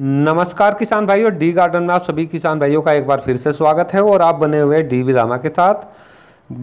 नमस्कार किसान भाइयों डी गार्डन में आप सभी किसान भाइयों का एक बार फिर से स्वागत है और आप बने हुए डी विदामा के साथ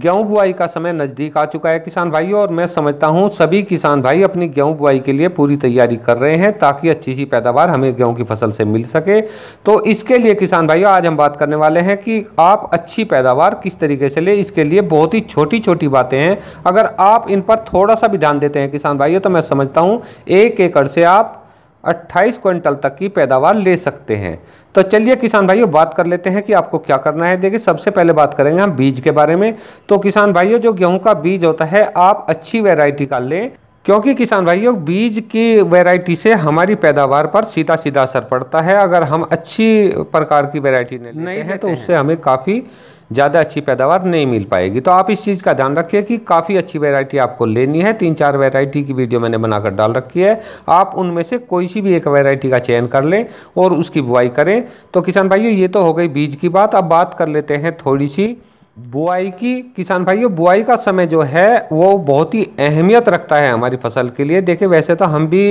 गेहूं बुआई का समय नज़दीक आ चुका है किसान भाइयों और मैं समझता हूं सभी किसान भाई अपनी गेहूं बुआई के लिए पूरी तैयारी कर रहे हैं ताकि अच्छी सी पैदावार हमें गेहूं की फसल से मिल सके तो इसके लिए किसान भाइयों आज हम बात करने वाले हैं कि आप अच्छी पैदावार किस तरीके से ले इसके लिए बहुत ही छोटी छोटी बातें हैं अगर आप इन पर थोड़ा सा भी ध्यान देते हैं किसान भाइयों तो मैं समझता हूँ एक एकड़ से आप 28 क्विंटल तक की पैदावार ले सकते हैं तो चलिए किसान भाइयों बात कर लेते हैं कि आपको क्या करना है देखिए सबसे पहले बात करेंगे हम बीज के बारे में तो किसान भाइयों जो गेहूं का बीज होता है आप अच्छी वेराइटी का लें क्योंकि किसान भाइयों बीज की वैरायटी से हमारी पैदावार पर सीधा सीधा असर पड़ता है अगर हम अच्छी प्रकार की वैरायटी नहीं लेते हैं तो उससे हमें काफ़ी ज़्यादा अच्छी पैदावार नहीं मिल पाएगी तो आप इस चीज़ का ध्यान रखिए कि काफ़ी अच्छी वैरायटी आपको लेनी है तीन चार वैरायटी की वीडियो मैंने बनाकर डाल रखी है आप उनमें से कोई सी भी एक वैरायटी का चयन कर लें और उसकी बुआई करें तो किसान भाइयों ये तो हो गई बीज की बात अब बात कर लेते हैं थोड़ी सी बुआई की किसान भाइयों बुआई का समय जो है वो बहुत ही अहमियत रखता है हमारी फसल के लिए देखिए वैसे तो हम भी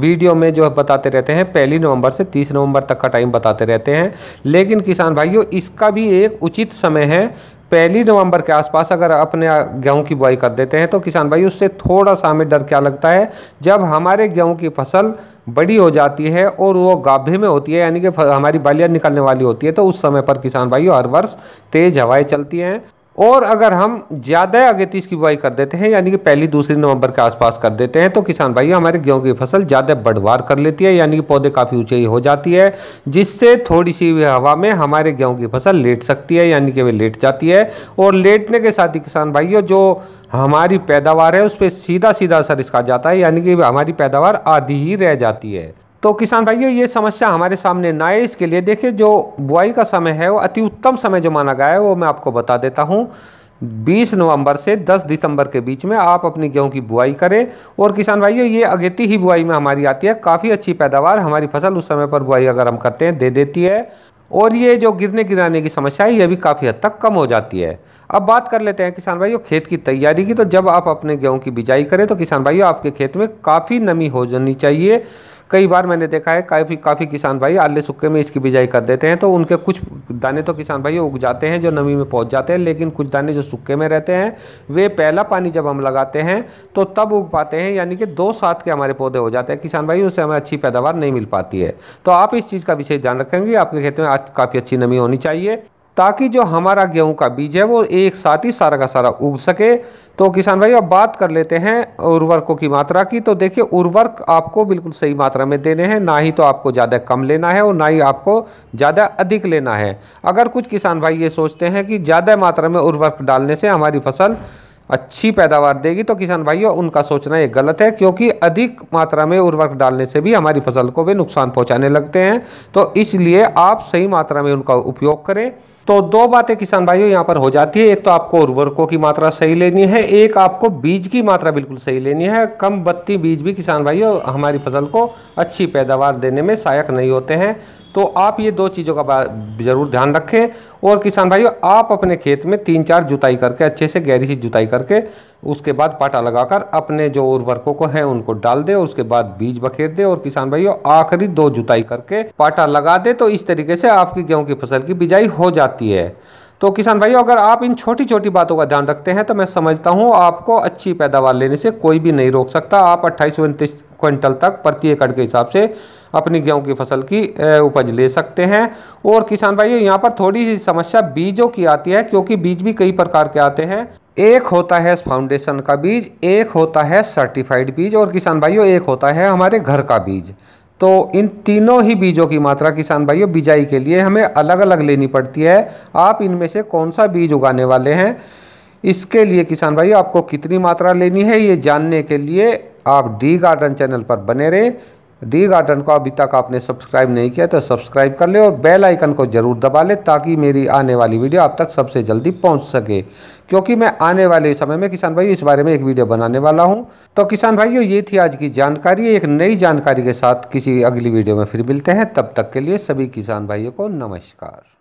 वीडियो में जो है बताते रहते हैं पहली नवंबर से तीस नवंबर तक का टाइम बताते रहते हैं लेकिन किसान भाइयों इसका भी एक उचित समय है पहली नवंबर के आसपास अगर अपने गेहूं की बुआई कर देते हैं तो किसान भाई उससे थोड़ा सा हमें डर क्या लगता है जब हमारे गेहूं की फसल बड़ी हो जाती है और वो गाभे में होती है यानी कि हमारी बालियाँ निकलने वाली होती है तो उस समय पर किसान भाइयों हर वर्ष तेज़ हवाएं चलती हैं और अगर हम ज़्यादा अगेती इसकी बुआई कर देते हैं यानी कि पहली दूसरी नवंबर के आसपास कर देते हैं तो किसान भाई हमारे गेहूं की फसल ज़्यादा बढ़वार कर लेती है यानी कि पौधे काफ़ी ऊँचाई हो जाती है जिससे थोड़ी सी भी हवा में हमारे गेहूं की फसल लेट सकती है यानी कि वे लेट जाती है और लेटने के साथ ही किसान भाइयों जो हमारी पैदावार है उस पर सीधा सीधा असर इसका जाता है यानी कि हमारी पैदावार आधी ही रह जाती है तो किसान भाइयों ये समस्या हमारे सामने ना आए इसके लिए देखिए जो बुआई का समय है वो अति उत्तम समय जो माना गया है वो मैं आपको बता देता हूँ 20 नवंबर से 10 दिसंबर के बीच में आप अपनी गेहूं की बुआई करें और किसान भाइयों ये अगेती ही बुआई में हमारी आती है काफ़ी अच्छी पैदावार हमारी फसल उस समय पर बुआई अगर हम करते हैं दे देती है और ये जो गिरने गिराने की समस्या है ये भी काफ़ी हद तक कम हो जाती है अब बात कर लेते हैं किसान भाइयों खेत की तैयारी की तो जब आप अपने गेहूं की बिजाई करें तो किसान भाइयों आपके खेत में काफ़ी नमी हो जानी चाहिए कई बार मैंने देखा है काफ़ी काफ़ी किसान भाई आले सुक्के में इसकी बिजाई कर देते हैं तो उनके कुछ दाने तो किसान भाई उग जाते हैं जो नमी में पहुंच जाते हैं लेकिन कुछ दाने जो सुक्के में रहते हैं वे पहला पानी जब हम लगाते हैं तो तब उग पाते हैं यानी कि दो साथ के हमारे पौधे हो जाते हैं किसान भाई उससे हमें अच्छी पैदावार नहीं मिल पाती है तो आप इस चीज़ का विशेष ध्यान रखेंगे आपके खेत में काफ़ी अच्छी नमी होनी चाहिए ताकि जो हमारा गेहूं का बीज है वो एक साथ ही सारा का सारा उग सके तो किसान भाई अब बात कर लेते हैं उर्वरकों की मात्रा की तो देखिए उर्वरक आपको बिल्कुल सही मात्रा में देने हैं ना ही तो आपको ज़्यादा कम लेना है और ना ही आपको ज़्यादा अधिक लेना है अगर कुछ किसान भाई ये सोचते हैं कि ज़्यादा मात्रा में उर्वरक डालने से हमारी फसल अच्छी पैदावार देगी तो किसान भाइयों उनका सोचना ये गलत है क्योंकि अधिक मात्रा में उर्वरक डालने से भी हमारी फसल को भी नुकसान पहुंचाने लगते हैं तो इसलिए आप सही मात्रा में उनका उपयोग करें तो दो बातें किसान भाइयों यहाँ पर हो जाती है एक तो आपको उर्वरकों की मात्रा सही लेनी है एक आपको बीज की मात्रा बिल्कुल सही लेनी है कम बत्ती बीज भी किसान भाइयों हमारी फसल को अच्छी पैदावार देने में सहायक नहीं होते हैं तो आप ये दो चीज़ों का ज़रूर ध्यान रखें और किसान भाइयों आप अपने खेत में तीन चार जुताई करके अच्छे से गहरी सी जुताई करके उसके बाद पाटा लगाकर अपने जो उर्वरकों को हैं उनको डाल दे और उसके बाद बीज बखेर दे और किसान भाइयों आखिरी दो जुताई करके पाटा लगा दे तो इस तरीके से आपकी गेहूँ की फसल की बिजाई हो जाती है तो किसान भाइयों अगर आप इन छोटी छोटी बातों का ध्यान रखते हैं तो मैं समझता हूँ आपको अच्छी पैदावार लेने से कोई भी नहीं रोक सकता आप अट्ठाईस उनतीस क्विंटल तक प्रति एकड़ के हिसाब से अपनी गेहूं की फसल की उपज ले सकते हैं और किसान भाई यहाँ पर थोड़ी सी समस्या बीजों की आती है क्योंकि बीज भी कई प्रकार के आते हैं एक होता है फाउंडेशन का बीज एक होता है सर्टिफाइड बीज और किसान भाइयों एक होता है हमारे घर का बीज तो इन तीनों ही बीजों की मात्रा किसान भाइयों बिजाई के लिए हमें अलग अलग लेनी पड़ती है आप इनमें से कौन सा बीज उगाने वाले हैं इसके लिए किसान भाइयों आपको कितनी मात्रा लेनी है ये जानने के लिए आप डी गार्डन चैनल पर बने रहें डी गार्डन को अभी तक आपने सब्सक्राइब नहीं किया तो सब्सक्राइब कर ले और बेल आइकन को ज़रूर दबा लें ताकि मेरी आने वाली वीडियो आप तक सबसे जल्दी पहुंच सके क्योंकि मैं आने वाले समय में किसान भाई इस बारे में एक वीडियो बनाने वाला हूं तो किसान भाइयों ये थी आज की जानकारी एक नई जानकारी के साथ किसी अगली वीडियो में फिर मिलते हैं तब तक के लिए सभी किसान भाइयों को नमस्कार